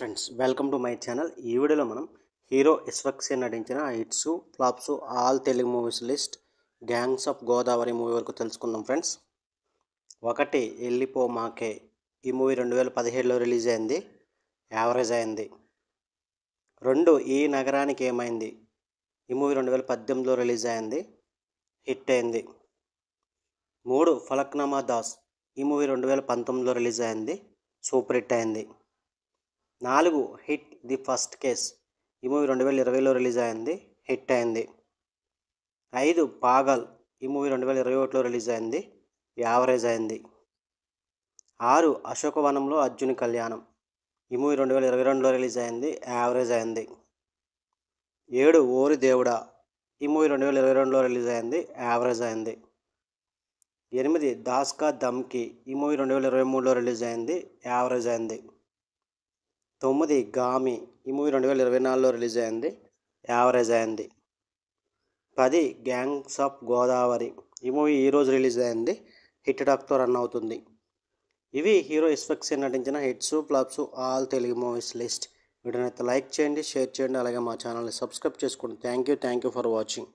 friends welcome to my channel ఈ వీడియోలో మనం హీరో ఇస్వక్సే నటించిన hits flops all Telugu movies list gangs of Godavari movie వరకు తెలుసుకుందాం ఫ్రెండ్స్ ఒకటి ఎల్లిపో మాకే ఈ మూవీ రెండు వేల పదిహేడులో రిలీజ్ అయింది యావరేజ్ అయింది రెండు ఈ నగరానికి ఏమైంది ఈ మూవీ రెండు వేల పద్దెనిమిదిలో రిలీజ్ అయింది హిట్ అయింది మూడు ఫలక్నామా దాస్ ఈ మూవీ రెండు వేల పంతొమ్మిదిలో రిలీజ్ అయింది సూపర్ హిట్ అయింది నాలుగు హిట్ ది ఫస్ట్ కేస్ ఈ మూవీ రెండు వేల ఇరవైలో రిలీజ్ అయింది హిట్ అయింది ఐదు పాగల్ ఈ మూవీ రెండు వేల ఇరవై ఒకటిలో రిలీజ్ అయింది యావరేజ్ అయింది ఆరు అశోకవనంలో అర్జున్ కళ్యాణం ఈ మూవీ రెండు వేల ఇరవై రెండులో రిలీజ్ అయింది యావరేజ్ అయింది ఏడు ఓరి దేవుడా ఈ మూవీ రెండు వేల ఇరవై రెండులో రిలీజ్ అయింది యావరేజ్ అయింది ఎనిమిది దాస్కా దమ్కి ఈ మూవీ రెండు వేల ఇరవై మూడులో రిలీజ్ అయింది యావరేజ్ అయింది తొమ్మిది గామి ఈ మూవీ రెండు వేల ఇరవై నాలుగులో రిలీజ్ అయింది యావరేజ్ అయింది పది గ్యాంగ్స్ ఆఫ్ గోదావరి ఈ మూవీ ఈరోజు రిలీజ్ అయింది హిట్ డాక్తో రన్ అవుతుంది ఇవి హీరో ఇస్పెక్సీన్ నటించిన hits flops all Telugu movies list వీటిని లైక్ చేయండి షేర్ చేయండి అలాగే మా ఛానల్ని సబ్స్క్రైబ్ చేసుకోండి thank you thank you for watching